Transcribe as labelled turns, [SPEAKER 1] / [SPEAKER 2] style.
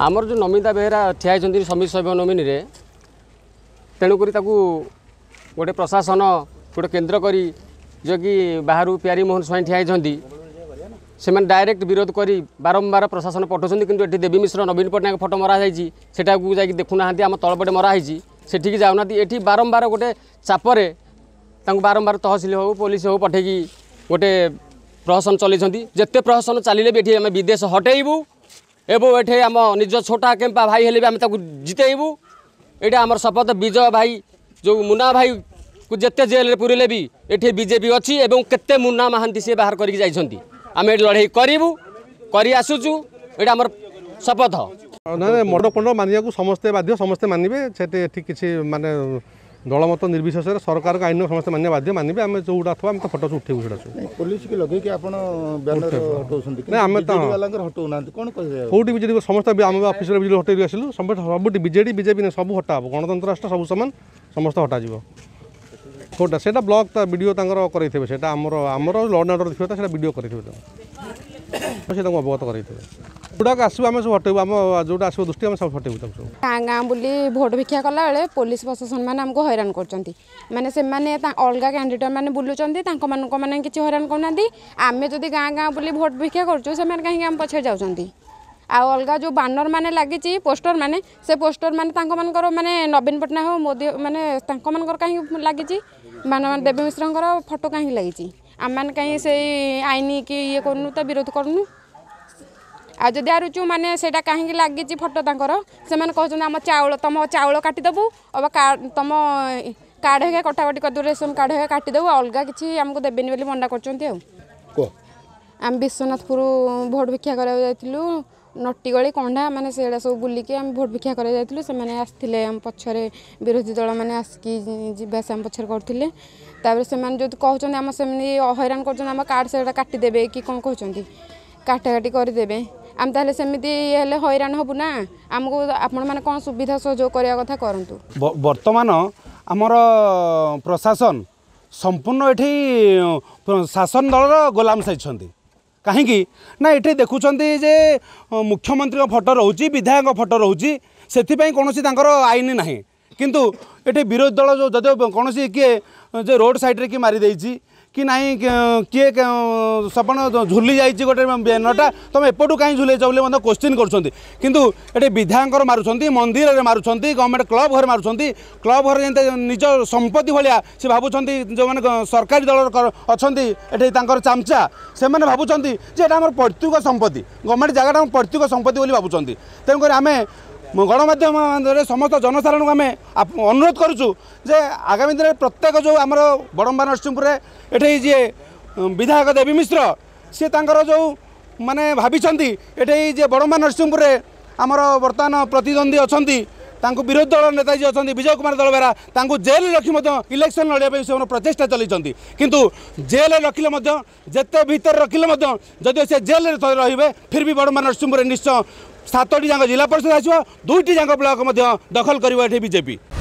[SPEAKER 1] ଆମର ଯେଉଁ ନମିତା ବେହେରା ଠିଆ ହେଇଛନ୍ତି ସମିତି ସଭ୍ୟ ନମିନୀରେ ତେଣୁକରି ତାକୁ ଗୋଟେ ପ୍ରଶାସନ ଗୋଟେ କେନ୍ଦ୍ର କରି ଯିଏକି ବାହାରୁ ପିଆରି ମୋହନ ସ୍ୱାଇଁ ଠିଆ ହେଇଛନ୍ତି ସେମାନେ ଡାଇରେକ୍ଟ ବିରୋଧ କରି ବାରମ୍ବାର ପ୍ରଶାସନ ପଠାଉଛନ୍ତି କିନ୍ତୁ ଏଠି ଦେବୀ ମିଶ୍ର ନବୀନ ପଟ୍ଟନାୟକ ଫଟୋ ମରାଯାଇଛି ସେଟାକୁ ଯାଇକି ଦେଖୁନାହାନ୍ତି ଆମ ତଳପଟେ ମରାହେଇଛି ସେଠିକି ଯାଉନାହାନ୍ତି ଏଠି ବାରମ୍ବାର ଗୋଟେ ଚାପରେ ତାଙ୍କୁ ବାରମ୍ବାର ତହସିଲ ହେଉ ପୋଲିସ ହେଉ ପଠାଇକି ଗୋଟେ ପ୍ରହସନ ଚଲାଇଛନ୍ତି ଯେତେ ପ୍ରହସନ ଚାଲିଲେ ବି ଏଠି ଆମେ ବିଦେଶ ହଟାଇବୁ এবং এটি আম নিজ ছোটা কেম্পা ভাই হলে আমি তাকে জিতেইবু এটা আমার শপথ বিজয় ভাই যে মুন্না ভাই কু যেতে জেলরে পুরিলে বি এটি বিজেপি অছি এবং কেতে মুন্না মাহান্তি সে বাহার করি যাই আমি এটি লড়াই করবু করে আসুছু এটা আমার শপথ
[SPEAKER 2] না মন্ডপণ্ড মানিয়া সমস্তে বাধ্য সমস্তে মানবে সেটি এটি কিছু মানে ଦଳମତ ନିର୍ବିଶେଷରେ ସରକାରଙ୍କ ଆଇନକୁ ସମସ୍ତେ ମାନିବା ବାଧ୍ୟ ମାନିବେ ଆମେ ଯେଉଁଟା ଥିବ ଆମେ ତ ଫଟୋ ଉଠେଇବୁ ସେଟା
[SPEAKER 1] ସବୁ ପୋଲିସକୁ ଲଗେଇକି
[SPEAKER 3] ଆପଣ ବ୍ୟାନର ହଟଉଛନ୍ତି ନା ଆମେ ତ ହଟଉନାହାନ୍ତି କ'ଣ କହିବେ କେଉଁଠି
[SPEAKER 2] ବିଜେଡ଼ି ସମସ୍ତେ ଆମେ ଅଫିସରେ ବିଜେଡ଼ି ହଟେଇକି ଆସିଲୁ ସମସ୍ତେ ସବୁଠି ବିଜେଡ଼ି ବିଜେପି ସବୁ ହଟା ହେବ ଗଣତନ୍ତ୍ର ରାଷ୍ଟ୍ର ସବୁ ସମାନ ସମସ୍ତେ ହଟାଯିବ କେଉଁଟା ସେଇଟା ବ୍ଲକ୍ ତା ଭିଡ଼ିଓ ତାଙ୍କର କରାଇଥିବେ ସେଇଟା ଆମର ଆମର ଲଣ୍ଡ ଅର୍ଡ଼ର ଥିବ ସେଇଟା ଭିଡ଼ିଓ କରାଇଥିବେ ତାଙ୍କୁ ସେ ତାଙ୍କୁ ଅବଗତ କରାଇଥିବେ ଯେଉଁଟାକ ଆସିବ ଆମେ ସବୁ ହଟେଇବୁ ଆମ ଯେଉଁଟା ଆସିବ ଦୃଷ୍ଟି ଆମେ ସବୁ ହଟେଇବୁ ତାକୁ ସବୁ
[SPEAKER 4] ଗାଁ ଗାଁ ବୁଲି ଭୋଟ ଭିକ୍ଷା କଲାବେଳେ ପୋଲିସ ପ୍ରଶାସନ ମାନେ ଆମକୁ ହଇରାଣ କରୁଛନ୍ତି ମାନେ ସେମାନେ ଅଲଗା କ୍ୟାଣ୍ଡିଡେଟ୍ ମାନେ ବୁଲୁଛନ୍ତି ତାଙ୍କମାନଙ୍କ ମାନେ କିଛି ହଇରାଣ କରୁନାହାନ୍ତି ଆମେ ଯଦି ଗାଁ ଗାଁ ବୁଲି ଭୋଟ ଭିକ୍ଷା କରୁଛୁ ସେମାନେ କାହିଁକି ଆମ ପଛରେ ଯାଉଛନ୍ତି ଆଉ ଅଲଗା ଯେଉଁ ବାନର ମାନେ ଲାଗିଛି ପୋଷ୍ଟର ମାନେ ସେ ପୋଷ୍ଟର ମାନେ ତାଙ୍କମାନଙ୍କର ମାନେ ନବୀନ ପଟ୍ଟନାୟକ ମୋଦି ମାନେ ତାଙ୍କମାନଙ୍କର କାହିଁକି ଲାଗିଛି ମାନେ ଦେବୀ ମିଶ୍ରଙ୍କର ଫଟୋ କାହିଁକି ଲାଗିଛି ଆମମାନେ କାହିଁକି ସେଇ ଆଇନ କି ଇଏ କରୁନୁ ତ ବିରୋଧ କରୁନୁ আযোধ্যার যে মানে সেটা কাহিকি লাগিছি ফটো তাঁর সে আমার চাউল তুম চাউল কাটিদেবু অবা তুম কার্ড হেকা কটাকটি করিদেবু রেশন কার্ড হেকা কাটিদেবু অলগা কিছু আমি দেবেনি বলে মনা করছেন আমি বিশ্বনাথপুর ভোট ভিক্ষা করা যাইলু নটিগলি কন্ধা মানে সেগুলা সব বুলিকি আমি ভোট ভিক্ষা করা যাইলু সে আসলে আম পছরে বিরোধী দল মানে আসিকি যা আসা আম পছরে করলে তাপরে সে যদি কুমার সেমনি হইরাণ করছেন আমার কার্ড সেগুলা কাটিদেবে কি কম কুমার কাটাকাটি করে দেবে ଆମେ ତାହେଲେ ସେମିତି ଇଏ ହେଲେ ହଇରାଣ ହେବୁ ନା ଆମକୁ ଆପଣମାନେ କ'ଣ ସୁବିଧା ସହଯୋଗ କରିବା କଥା କରନ୍ତୁ
[SPEAKER 3] ବର୍ତ୍ତମାନ ଆମର ପ୍ରଶାସନ ସମ୍ପୂର୍ଣ୍ଣ ଏଠି ଶାସନ ଦଳର ଗୋଲାମ ସାଜିଛନ୍ତି କାହିଁକି ନା ଏଠି ଦେଖୁଛନ୍ତି ଯେ ମୁଖ୍ୟମନ୍ତ୍ରୀଙ୍କ ଫଟୋ ରହୁଛି ବିଧାୟକଙ୍କ ଫଟୋ ରହୁଛି ସେଥିପାଇଁ କୌଣସି ତାଙ୍କର ଆଇନ ନାହିଁ କିନ୍ତୁ ଏଠି ବିରୋଧୀ ଦଳ ଯେଉଁ ଯଦିଓ କୌଣସି କିଏ ଯେ ରୋଡ଼୍ ସାଇଡ଼୍ରେ କିଏ ମାରିଦେଇଛି କି ନାହିଁ କିଏ ଆପଣ ଝୁଲି ଯାଇଛି ଗୋଟେ ବ୍ୟାନରଟା ତୁମେ ଏପଟୁ କାହିଁ ଝୁଲେଇଛ ବୋଲି ମଧ୍ୟ କୋଶ୍ଚିନ୍ କରୁଛନ୍ତି କିନ୍ତୁ ଏଠି ବିଧାୟକଙ୍କର ମାରୁଛନ୍ତି ମନ୍ଦିରରେ ମାରୁଛନ୍ତି ଗଭର୍ଣ୍ଣମେଣ୍ଟ କ୍ଲବ୍ ଘରେ ମାରୁଛନ୍ତି କ୍ଲବ୍ ଘରେ ଯେମିତି ନିଜ ସମ୍ପତ୍ତି ଭଳିଆ ସେ ଭାବୁଛନ୍ତି ଯେଉଁମାନେ ସରକାରୀ ଦଳର ଅଛନ୍ତି ଏଠି ତାଙ୍କର ଚାମଚା ସେମାନେ ଭାବୁଛନ୍ତି ଯେ ଏଇଟା ଆମର ପୈତୃକ ସମ୍ପତ୍ତି ଗଭର୍ଣ୍ଣମେଣ୍ଟ ଜାଗାଟା ଆମ ପୈତୃକ ସମ୍ପତ୍ତି ବୋଲି ଭାବୁଛନ୍ତି ତେଣୁକରି ଆମେ ଗଣମାଧ୍ୟମ ସମସ୍ତ ଜନସାଧାରଣଙ୍କୁ ଆମେ ଅନୁରୋଧ କରୁଛୁ ଯେ ଆଗାମୀ ଦିନରେ ପ୍ରତ୍ୟେକ ଯେଉଁ ଆମର ବଡ଼ମ୍ବା ନରସିଂହପୁରରେ ଏଠି ଯିଏ ବିଧାୟକ ଦେବୀ ମିଶ୍ର ସିଏ ତାଙ୍କର ଯେଉଁ ମାନେ ଭାବିଛନ୍ତି ଏଠି ଯିଏ ବଡ଼ମ୍ବା ନରସିଂହପୁରରେ ଆମର ବର୍ତ୍ତମାନ ପ୍ରତିଦ୍ୱନ୍ଦ୍ୱୀ ଅଛନ୍ତି ତାଙ୍କୁ ବିରୋଧୀ ଦଳ ନେତା ଯିଏ ଅଛନ୍ତି ବିଜୟ କୁମାର ଦଳବେରା ତାଙ୍କୁ ଜେଲ୍ରେ ରଖି ମଧ୍ୟ ଇଲେକ୍ସନ୍ ଲଢ଼ିବା ପାଇଁ ସେମାନେ ପ୍ରଚେଷ୍ଟା ଚଲେଇଛନ୍ତି କିନ୍ତୁ ଜେଲ୍ରେ ରଖିଲେ ମଧ୍ୟ ଯେତେ ଭିତରେ ରଖିଲେ ମଧ୍ୟ ଯଦିଓ ସେ ଜେଲ୍ରେ ରହିବେ ଫିର୍ ବି ବଡ଼ମ୍ବା ନରସିଂହପୁରରେ ନିଶ୍ଚୟ সাতটি যাক জেলা পরিষদ আসব দুইটি যাক ব্লক দখল করব এটি বিজেপি